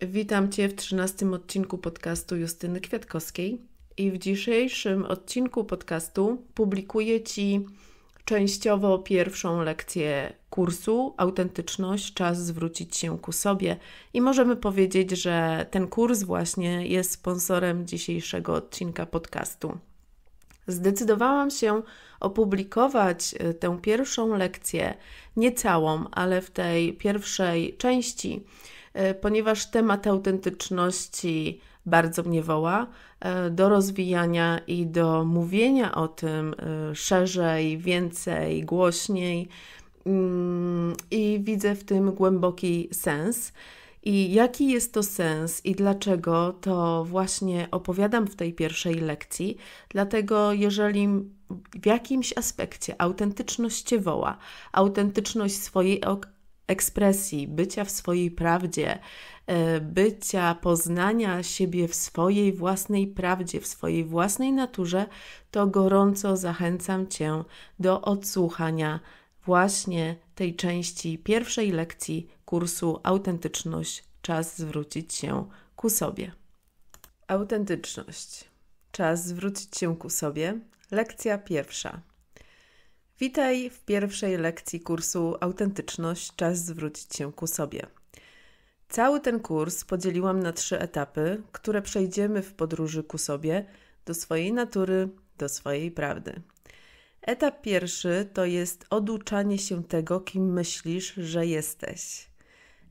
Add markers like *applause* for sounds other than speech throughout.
Witam Cię w 13 odcinku podcastu Justyny Kwiatkowskiej. I w dzisiejszym odcinku podcastu publikuję Ci częściowo pierwszą lekcję kursu Autentyczność Czas zwrócić się ku sobie. I możemy powiedzieć, że ten kurs właśnie jest sponsorem dzisiejszego odcinka podcastu. Zdecydowałam się opublikować e, tę pierwszą lekcję, nie całą, ale w tej pierwszej części E, ponieważ temat autentyczności bardzo mnie woła e, do rozwijania i do mówienia o tym e, szerzej, więcej, głośniej. Mm, I widzę w tym głęboki sens. I jaki jest to sens i dlaczego, to właśnie opowiadam w tej pierwszej lekcji. Dlatego, jeżeli w jakimś aspekcie autentyczność cię woła, autentyczność swojej ekspresji, bycia w swojej prawdzie, e, bycia, poznania siebie w swojej własnej prawdzie, w swojej własnej naturze, to gorąco zachęcam Cię do odsłuchania właśnie tej części pierwszej lekcji kursu Autentyczność. Czas zwrócić się ku sobie. Autentyczność. Czas zwrócić się ku sobie. Lekcja pierwsza. Witaj w pierwszej lekcji kursu Autentyczność Czas zwrócić się ku sobie. Cały ten kurs podzieliłam na trzy etapy, które przejdziemy w podróży ku sobie, do swojej natury, do swojej prawdy. Etap pierwszy to jest oduczanie się tego, kim myślisz, że jesteś.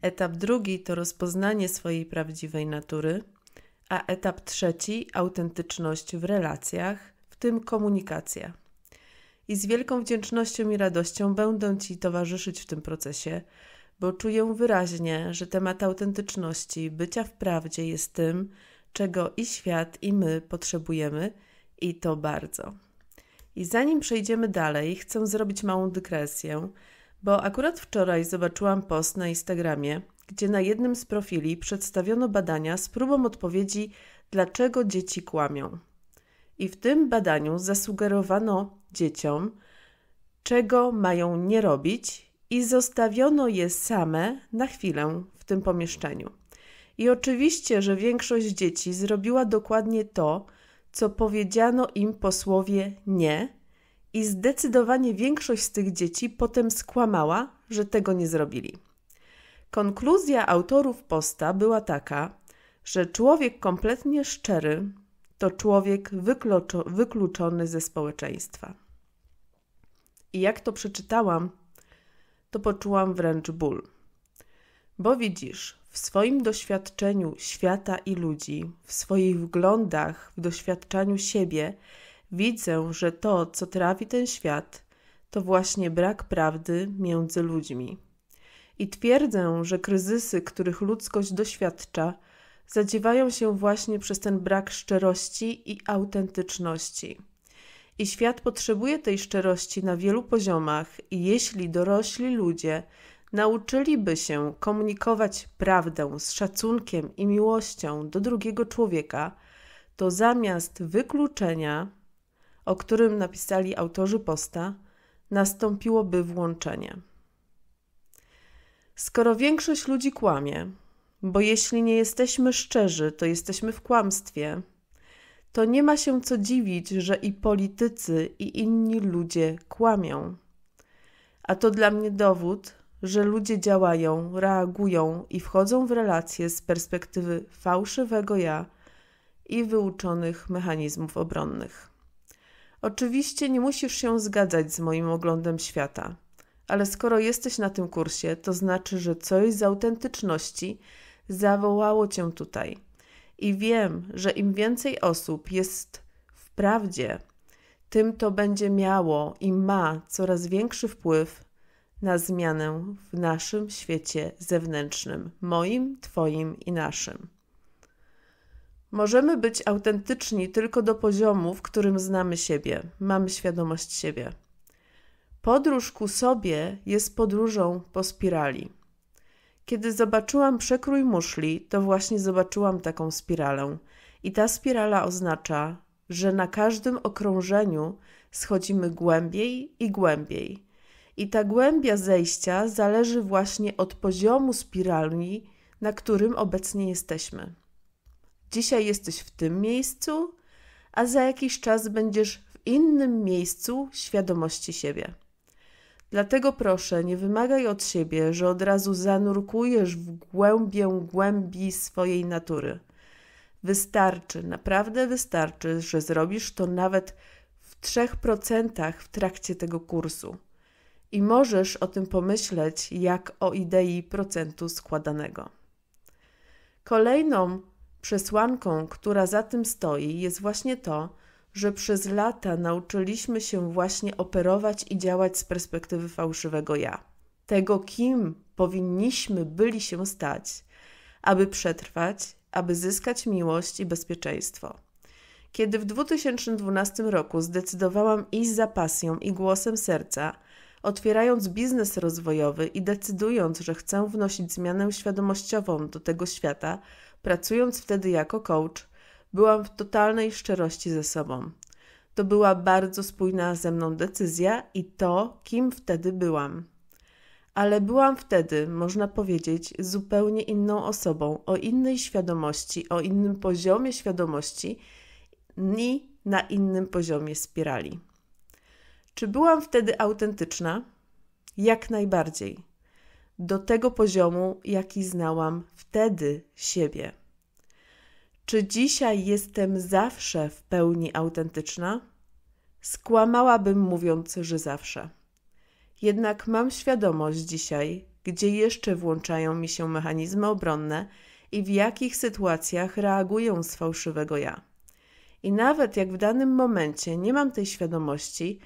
Etap drugi to rozpoznanie swojej prawdziwej natury, a etap trzeci autentyczność w relacjach, w tym komunikacja i z wielką wdzięcznością i radością będę Ci towarzyszyć w tym procesie, bo czuję wyraźnie, że temat autentyczności, bycia w prawdzie jest tym, czego i świat, i my potrzebujemy, i to bardzo. I zanim przejdziemy dalej, chcę zrobić małą dygresję, bo akurat wczoraj zobaczyłam post na Instagramie, gdzie na jednym z profili przedstawiono badania z próbą odpowiedzi, dlaczego dzieci kłamią. I w tym badaniu zasugerowano dzieciom, czego mają nie robić, i zostawiono je same na chwilę w tym pomieszczeniu. I oczywiście, że większość dzieci zrobiła dokładnie to, co powiedziano im po słowie nie, i zdecydowanie większość z tych dzieci potem skłamała, że tego nie zrobili. Konkluzja autorów posta była taka, że człowiek kompletnie szczery to człowiek wykluczony ze społeczeństwa. I jak to przeczytałam, to poczułam wręcz ból. Bo widzisz, w swoim doświadczeniu świata i ludzi, w swoich wglądach, w doświadczaniu siebie, widzę, że to, co trawi ten świat, to właśnie brak prawdy między ludźmi. I twierdzę, że kryzysy, których ludzkość doświadcza, zadziewają się właśnie przez ten brak szczerości i autentyczności. I świat potrzebuje tej szczerości na wielu poziomach, i jeśli dorośli ludzie nauczyliby się komunikować prawdę z szacunkiem i miłością do drugiego człowieka, to zamiast wykluczenia, o którym napisali autorzy posta, nastąpiłoby włączenie. Skoro większość ludzi kłamie, bo jeśli nie jesteśmy szczerzy, to jesteśmy w kłamstwie. To nie ma się co dziwić, że i politycy, i inni ludzie kłamią. A to dla mnie dowód, że ludzie działają, reagują i wchodzą w relacje z perspektywy fałszywego ja i wyuczonych mechanizmów obronnych. Oczywiście nie musisz się zgadzać z moim oglądem świata, ale skoro jesteś na tym kursie, to znaczy, że coś z autentyczności zawołało cię tutaj. I wiem, że im więcej osób jest w prawdzie, tym to będzie miało i ma coraz większy wpływ na zmianę w naszym świecie zewnętrznym moim, Twoim i naszym. Możemy być autentyczni tylko do poziomu, w którym znamy siebie, mamy świadomość siebie. Podróż ku sobie jest podróżą po spirali. Kiedy zobaczyłam przekrój muszli, to właśnie zobaczyłam taką spiralę. I ta spirala oznacza, że na każdym okrążeniu schodzimy głębiej i głębiej. I ta głębia zejścia zależy właśnie od poziomu spiralni, na którym obecnie jesteśmy. Dzisiaj jesteś w tym miejscu, a za jakiś czas będziesz w innym miejscu świadomości siebie. Dlatego proszę, nie wymagaj od siebie, że od razu zanurkujesz w głębię głębi swojej natury. Wystarczy, naprawdę wystarczy, że zrobisz to nawet w 3% w trakcie tego kursu. I możesz o tym pomyśleć jak o idei procentu składanego. Kolejną przesłanką, która za tym stoi, jest właśnie to, że przez lata nauczyliśmy się właśnie operować i działać z perspektywy fałszywego ja. Tego, kim powinniśmy byli się stać, aby przetrwać, aby zyskać miłość i bezpieczeństwo. Kiedy w 2012 roku zdecydowałam iść za pasją i głosem serca, otwierając biznes rozwojowy i decydując, że chcę wnosić zmianę świadomościową do tego świata, pracując wtedy jako coach, Byłam w totalnej szczerości ze sobą. To była bardzo spójna ze mną decyzja i to, kim wtedy byłam. Ale byłam wtedy, można powiedzieć, zupełnie inną osobą, o innej świadomości, o innym poziomie świadomości i na innym poziomie spirali. Czy byłam wtedy autentyczna? Jak najbardziej. Do tego poziomu, jaki znałam wtedy siebie. Czy dzisiaj jestem zawsze w pełni autentyczna? Skłamałabym mówiąc, że zawsze. Jednak mam świadomość dzisiaj, gdzie jeszcze włączają mi się mechanizmy obronne i w jakich sytuacjach reagują z fałszywego ja. I nawet jak w danym momencie nie mam tej świadomości,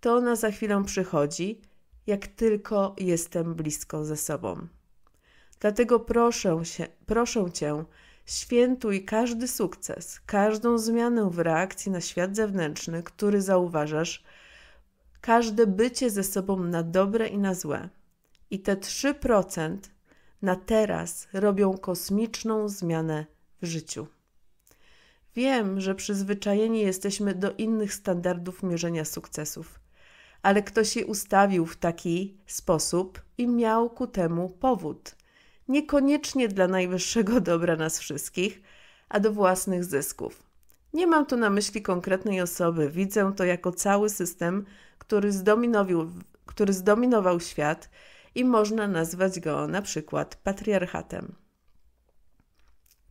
to ona za chwilę przychodzi, jak tylko jestem blisko ze sobą. Dlatego proszę, się, proszę cię, Świętuj każdy sukces, każdą zmianę w reakcji na świat zewnętrzny, który zauważasz, każde bycie ze sobą na dobre i na złe. I te 3% na teraz robią kosmiczną zmianę w życiu. Wiem, że przyzwyczajeni jesteśmy do innych standardów mierzenia sukcesów, ale ktoś je ustawił w taki sposób i miał ku temu powód – niekoniecznie dla najwyższego *laughs* dobra nas wszystkich, a do własnych zysków. Nie mam tu na myśli konkretnej osoby, widzę to jako cały system, który, który zdominował świat i można nazwać go na przykład patriarchatem.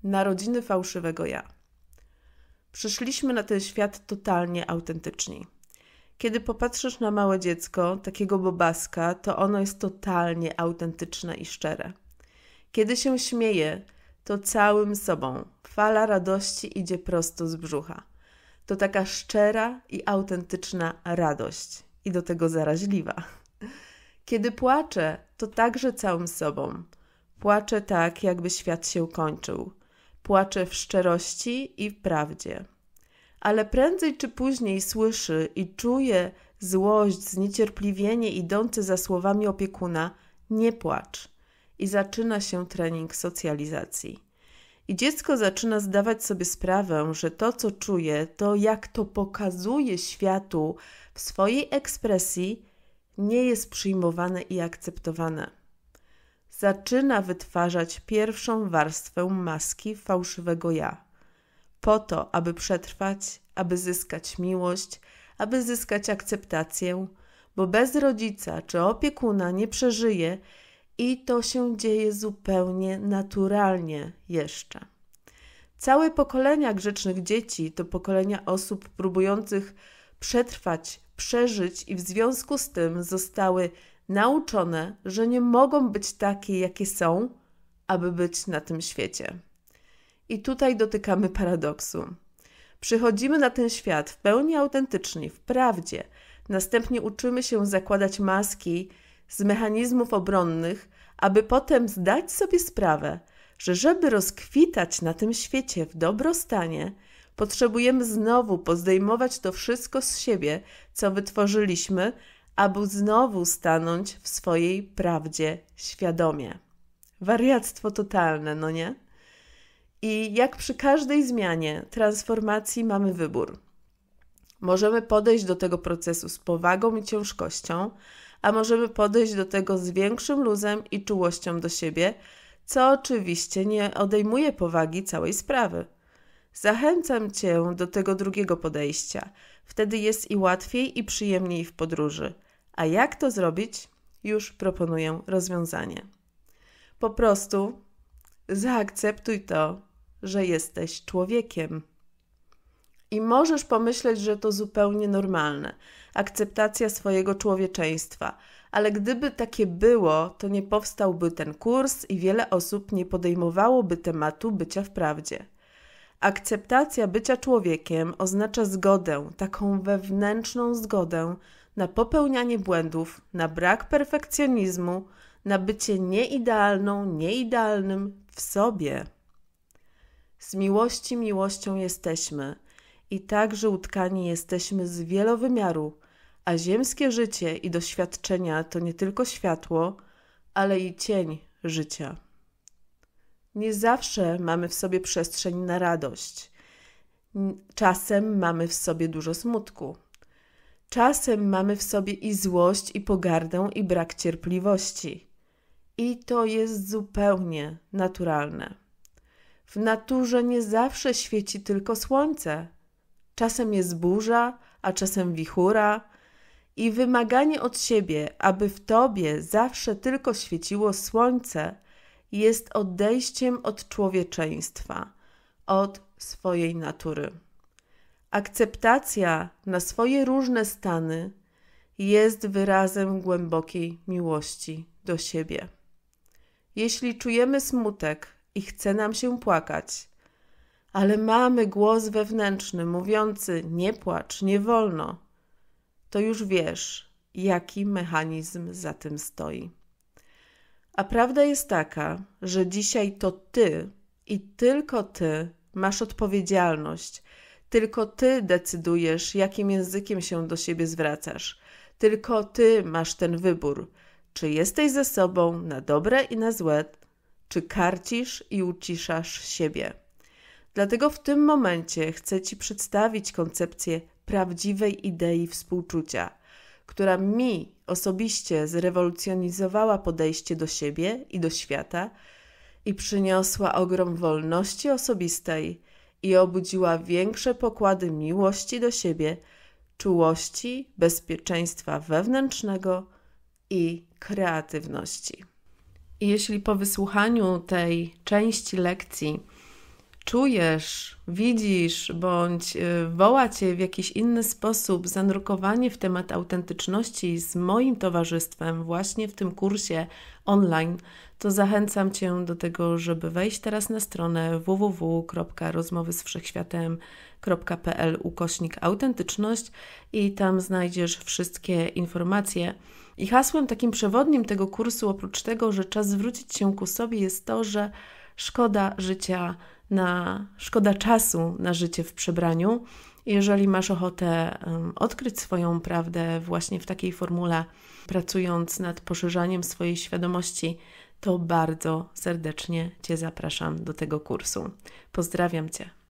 Narodziny fałszywego ja. Przyszliśmy na ten świat totalnie autentyczni. Kiedy popatrzysz na małe dziecko, takiego bobaska, to ono jest totalnie autentyczne i szczere. Kiedy się śmieje, to całym sobą. Fala radości idzie prosto z brzucha. To taka szczera i autentyczna radość i do tego zaraźliwa. Kiedy płaczę, to także całym sobą. Płaczę tak, jakby świat się kończył. Płaczę w szczerości i w prawdzie. Ale prędzej czy później słyszy i czuje złość, zniecierpliwienie idące za słowami opiekuna: Nie płacz i zaczyna się trening socjalizacji. I dziecko zaczyna zdawać sobie sprawę, że to, co czuje, to jak to pokazuje światu w swojej ekspresji, nie jest przyjmowane i akceptowane. Zaczyna wytwarzać pierwszą warstwę maski fałszywego ja, po to, aby przetrwać, aby zyskać miłość, aby zyskać akceptację, bo bez rodzica czy opiekuna nie przeżyje i to się dzieje zupełnie naturalnie jeszcze. Całe pokolenia grzecznych dzieci to pokolenia osób próbujących przetrwać, przeżyć i w związku z tym zostały nauczone, że nie mogą być takie, jakie są, aby być na tym świecie. I tutaj dotykamy paradoksu. Przychodzimy na ten świat w pełni autentyczni, w prawdzie, następnie uczymy się zakładać maski z mechanizmów obronnych, aby potem zdać sobie sprawę, że żeby rozkwitać na tym świecie w dobrostanie, potrzebujemy znowu pozdejmować to wszystko z siebie, co wytworzyliśmy, aby znowu stanąć w swojej prawdzie świadomie. Wariactwo totalne, no nie? I jak przy każdej zmianie, transformacji mamy wybór. Możemy podejść do tego procesu z powagą i ciężkością, a możemy podejść do tego z większym luzem i czułością do siebie, co oczywiście nie odejmuje powagi całej sprawy. Zachęcam Cię do tego drugiego podejścia. Wtedy jest i łatwiej, i przyjemniej w podróży. A jak to zrobić? Już proponuję rozwiązanie. Po prostu zaakceptuj to, że jesteś człowiekiem. I możesz pomyśleć, że to zupełnie normalne akceptacja swojego człowieczeństwa. Ale gdyby takie było, to nie powstałby ten kurs i wiele osób nie podejmowałoby tematu bycia w prawdzie. Akceptacja bycia człowiekiem oznacza zgodę, taką wewnętrzną zgodę na popełnianie błędów, na brak perfekcjonizmu, na bycie nieidealną, nieidealnym w sobie. Z miłości miłością jesteśmy i także utkani jesteśmy z wielowymiaru, a ziemskie życie i doświadczenia to nie tylko światło, ale i cień życia. Nie zawsze mamy w sobie przestrzeń na radość. Czasem mamy w sobie dużo smutku. Czasem mamy w sobie i złość, i pogardę, i brak cierpliwości. I to jest zupełnie naturalne. W naturze nie zawsze świeci tylko słońce. Czasem jest burza, a czasem wichura. I wymaganie od siebie, aby w tobie zawsze tylko świeciło słońce, jest odejściem od człowieczeństwa, od swojej natury. Akceptacja na swoje różne stany jest wyrazem głębokiej miłości do siebie. Jeśli czujemy smutek i chce nam się płakać, ale mamy głos wewnętrzny mówiący: Nie płacz, nie wolno, to już wiesz, jaki mechanizm za tym stoi. A prawda jest taka, że dzisiaj to ty i tylko ty masz odpowiedzialność, tylko ty decydujesz, jakim językiem się do siebie zwracasz, tylko ty masz ten wybór, czy jesteś ze sobą na dobre i na złe, czy karcisz i uciszasz siebie. Dlatego w tym momencie chcę Ci przedstawić koncepcję prawdziwej idei współczucia, która mi osobiście zrewolucjonizowała podejście do siebie i do świata i przyniosła ogrom wolności osobistej i obudziła większe pokłady miłości do siebie, czułości, bezpieczeństwa wewnętrznego i kreatywności. jeśli po wysłuchaniu tej części lekcji czujesz, widzisz, bądź y, woła cię w jakiś inny sposób zanurkowanie w temat autentyczności z moim towarzystwem, właśnie w tym kursie online, to zachęcam cię do tego, żeby wejść teraz na stronę www.rozmowyswwszechświatem.pl ukośnik autentyczność i tam znajdziesz wszystkie informacje. I hasłem takim przewodnim tego kursu, oprócz tego, że czas zwrócić się ku sobie, jest to, że szkoda życia na szkoda czasu na życie w przebraniu. Jeżeli masz ochotę odkryć swoją prawdę właśnie w takiej formule, pracując nad poszerzaniem swojej świadomości, to bardzo serdecznie Cię zapraszam do tego kursu. Pozdrawiam Cię.